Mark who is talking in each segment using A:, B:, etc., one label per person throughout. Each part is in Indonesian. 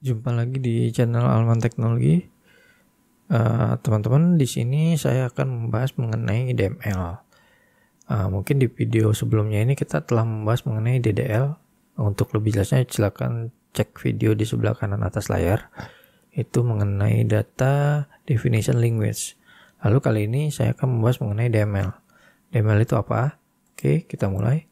A: Jumpa lagi di channel Alman Teknologi. Eh, teman-teman, uh, di sini saya akan membahas mengenai DML. Uh, eh, mungkin di video sebelumnya ini kita telah membahas mengenai DDL. Untuk lebih jelasnya silakan cek video di sebelah kanan atas layar. Itu mengenai data definition language. Lalu kali ini saya akan membahas mengenai DML. DML itu apa? Oke, kita mulai.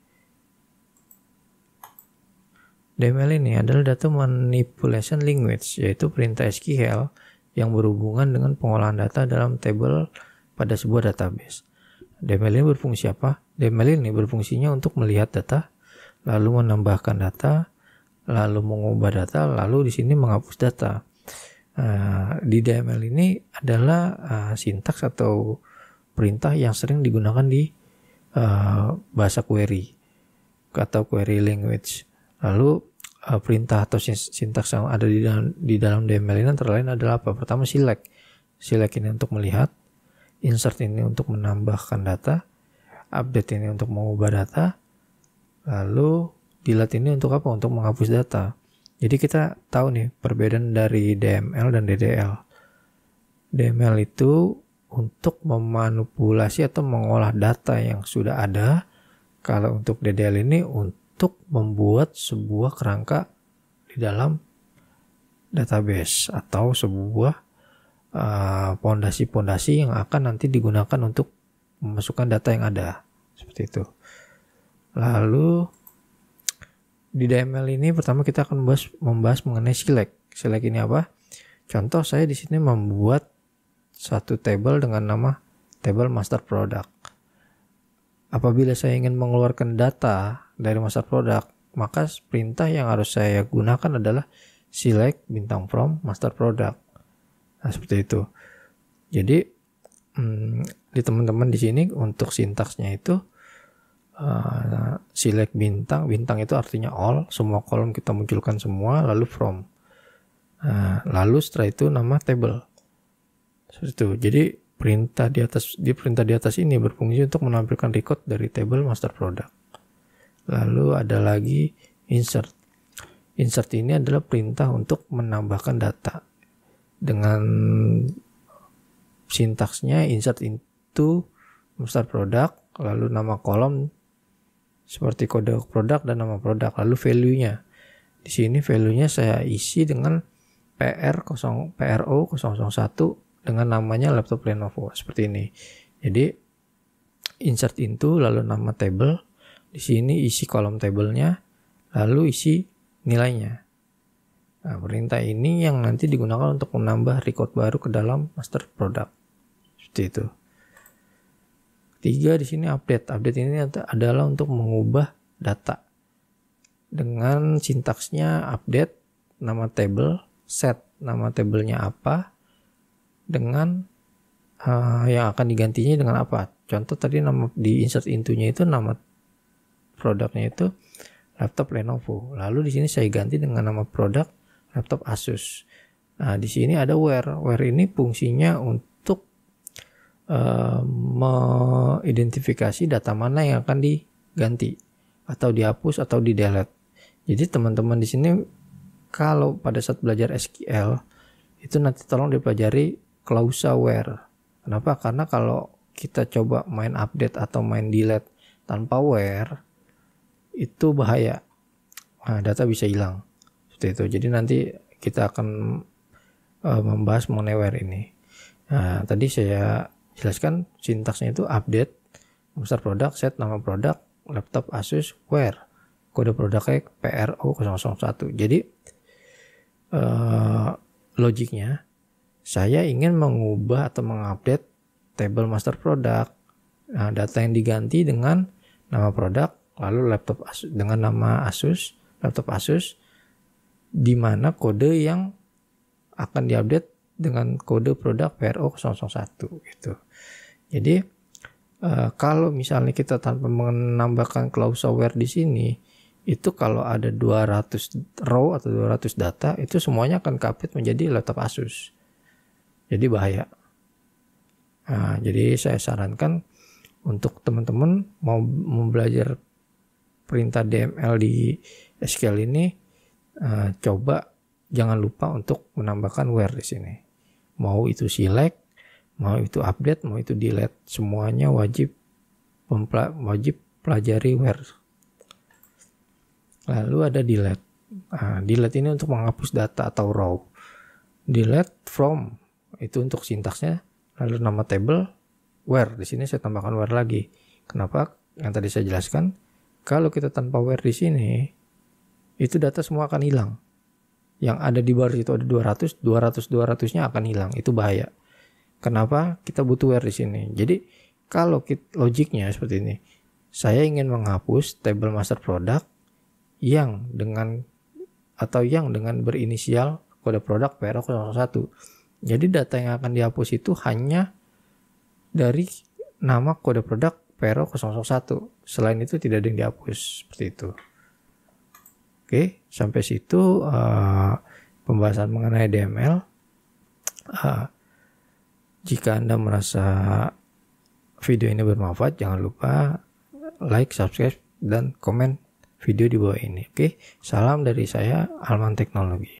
A: DML ini adalah data manipulation language, yaitu perintah SQL yang berhubungan dengan pengolahan data dalam tabel pada sebuah database. DML ini berfungsi apa? DML ini berfungsinya untuk melihat data, lalu menambahkan data, lalu mengubah data, lalu di sini menghapus data. Uh, di DML ini adalah uh, sintaks atau perintah yang sering digunakan di uh, bahasa query atau query language. Lalu uh, perintah atau sintaks yang ada di dalam di dalam DML ini antara lain adalah apa? Pertama select. Select ini untuk melihat, insert ini untuk menambahkan data, update ini untuk mengubah data, lalu delete ini untuk apa? Untuk menghapus data. Jadi kita tahu nih perbedaan dari DML dan DDL. DML itu untuk memanipulasi atau mengolah data yang sudah ada. Kalau untuk DDL ini untuk untuk membuat sebuah kerangka di dalam database atau sebuah eh, pondasi-pondasi uh, yang akan nanti digunakan untuk memasukkan data yang ada seperti itu. Lalu di DML ini pertama kita akan membahas, membahas mengenai select. Select ini apa? Contoh saya di sini membuat satu table dengan nama table master product. Apabila saya ingin mengeluarkan data dari master product. Maka perintah yang harus saya gunakan adalah select bintang from master product. Nah, seperti itu. Jadi hmm, di teman-teman di sini untuk sintaksnya itu uh, select bintang, bintang itu artinya all, semua kolom kita munculkan semua lalu from. Nah, lalu setelah itu nama table. Seperti itu. Jadi perintah di atas di perintah di atas ini berfungsi untuk menampilkan record dari table master product. Lalu ada lagi insert. Insert ini adalah perintah untuk menambahkan data. Dengan sintaksnya insert into master produk, lalu nama kolom seperti kode produk dan nama produk, lalu value-nya. Di sini value-nya saya isi dengan PR 0 PRO 001 dengan namanya laptop Lenovo seperti ini. Jadi insert into lalu nama table di sini isi kolom tabelnya, lalu isi nilainya. Nah, perintah ini yang nanti digunakan untuk menambah record baru ke dalam master product. Seperti itu. Ketiga di sini update. Update ini adalah untuk mengubah data dengan sintaksnya update nama table set nama tabelnya apa dengan uh, yang akan digantinya dengan apa contoh tadi nama di insert intunya itu nama produknya itu laptop Lenovo. Lalu di sini saya ganti dengan nama produk laptop Asus. Nah, di sini ada where. Where ini fungsinya untuk uh, mengidentifikasi data mana yang akan diganti atau dihapus atau di delete. Jadi teman-teman di sini kalau pada saat belajar SQL itu nanti tolong dipelajari klausa where. Kenapa? Karena kalau kita coba main update atau main delete tanpa where, itu bahaya. Nah, data bisa hilang. Seperti itu. Jadi nanti kita akan uh, membahas mengenai where ini. Nah, tadi saya jelaskan sintaksnya itu update besar produk, set nama produk, laptop Asus, where kode produknya PRO001. Jadi uh, logiknya saya ingin mengubah atau mengupdate table master product Nah, data yang diganti dengan nama produk lalu laptop Asus, dengan nama Asus, laptop Asus, di mana kode yang akan diupdate dengan kode produk PRO001 gitu. Jadi uh, kalau misalnya kita tanpa menambahkan clauseware di sini, itu kalau ada 200 row atau 200 data itu semuanya akan kapit menjadi laptop Asus. Jadi bahaya. Nah, jadi saya sarankan untuk teman-teman mau, mau perintah DML di SQL ini uh, coba jangan lupa untuk menambahkan where di sini. Mau itu select, mau itu update, mau itu delete, semuanya wajib wajib pelajari where. Lalu ada delete. Nah, delete ini untuk menghapus data atau row. Delete from itu untuk sintaksnya. Lalu nama table where di sini saya tambahkan where lagi. Kenapa? Yang tadi saya jelaskan kalau kita tanpa where di sini, itu data semua akan hilang. Yang ada di bar itu ada 200, 200, 200-nya akan hilang. Itu bahaya. Kenapa? Kita butuh where di sini. Jadi kalau logiknya seperti ini. Saya ingin menghapus table master product yang dengan atau yang dengan berinisial kode produk PR01. Jadi data yang akan dihapus itu hanya dari nama kode produk Pero 001. Selain itu tidak ada yang dihapus seperti itu. Oke, sampai situ uh, pembahasan mengenai DML. Uh, eh, jika Anda merasa video ini bermanfaat, jangan lupa like, subscribe, dan komen video di bawah ini. Oke, salam dari saya Alman Teknologi.